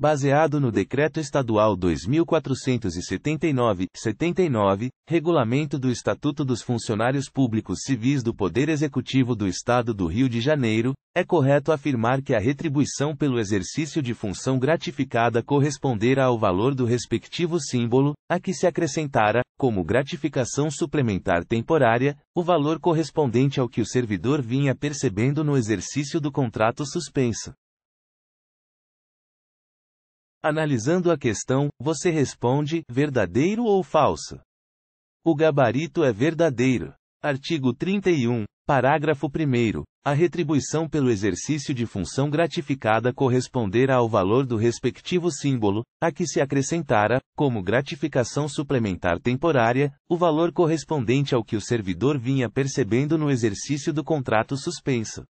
baseado no Decreto Estadual 2479-79, Regulamento do Estatuto dos Funcionários Públicos Civis do Poder Executivo do Estado do Rio de Janeiro, é correto afirmar que a retribuição pelo exercício de função gratificada corresponderá ao valor do respectivo símbolo, a que se acrescentara, como gratificação suplementar temporária, o valor correspondente ao que o servidor vinha percebendo no exercício do contrato suspenso. Analisando a questão, você responde: verdadeiro ou falso? O gabarito é verdadeiro. Artigo 31, parágrafo 1. A retribuição pelo exercício de função gratificada corresponderá ao valor do respectivo símbolo, a que se acrescentara, como gratificação suplementar temporária, o valor correspondente ao que o servidor vinha percebendo no exercício do contrato suspenso.